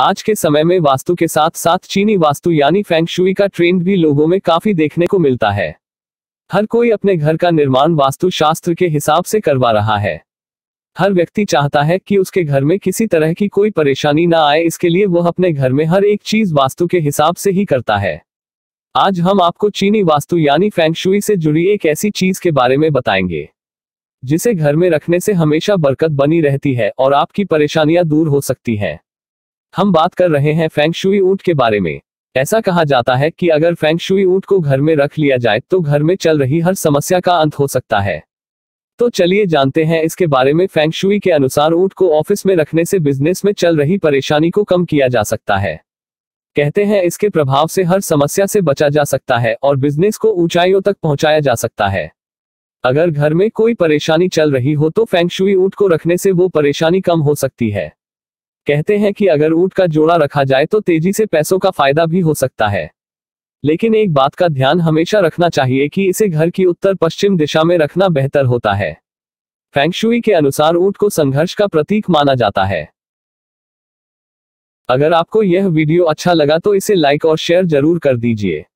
आज के समय में वास्तु के साथ साथ चीनी वास्तु यानी फेंगशुई का ट्रेंड भी लोगों में काफी देखने को मिलता है हर कोई अपने घर का निर्माण वास्तु शास्त्र के हिसाब से करवा रहा है हर व्यक्ति चाहता है कि उसके घर में किसी तरह की कोई परेशानी ना आए इसके लिए वह अपने घर में हर एक चीज वास्तु के हिसाब से ही करता है आज हम आपको चीनी वास्तु यानी फेंगशुई से जुड़ी एक ऐसी चीज के बारे में बताएंगे जिसे घर में रखने से हमेशा बरकत बनी रहती है और आपकी परेशानियां दूर हो सकती हैं हम बात कर रहे हैं फेंग शुई ऊंट के बारे में ऐसा कहा जाता है कि अगर फेंग शुई ऊंट को घर में रख लिया जाए तो घर में चल रही हर समस्या का अंत हो सकता है तो चलिए जानते हैं इसके बारे में फेंग शुई के अनुसार ऊंट को ऑफिस में रखने से बिजनेस में चल रही परेशानी को कम किया जा सकता है कहते हैं इसके प्रभाव से हर समस्या से बचा जा सकता है और बिजनेस को ऊंचाइयों तक पहुंचाया जा सकता है अगर घर में कोई परेशानी चल रही हो तो फेंग ऊंट को रखने से वो परेशानी कम हो सकती है कहते हैं कि अगर ऊंट का जोड़ा रखा जाए तो तेजी से पैसों का फायदा भी हो सकता है लेकिन एक बात का ध्यान हमेशा रखना चाहिए कि इसे घर की उत्तर पश्चिम दिशा में रखना बेहतर होता है फैंक्शुई के अनुसार ऊंट को संघर्ष का प्रतीक माना जाता है अगर आपको यह वीडियो अच्छा लगा तो इसे लाइक और शेयर जरूर कर दीजिए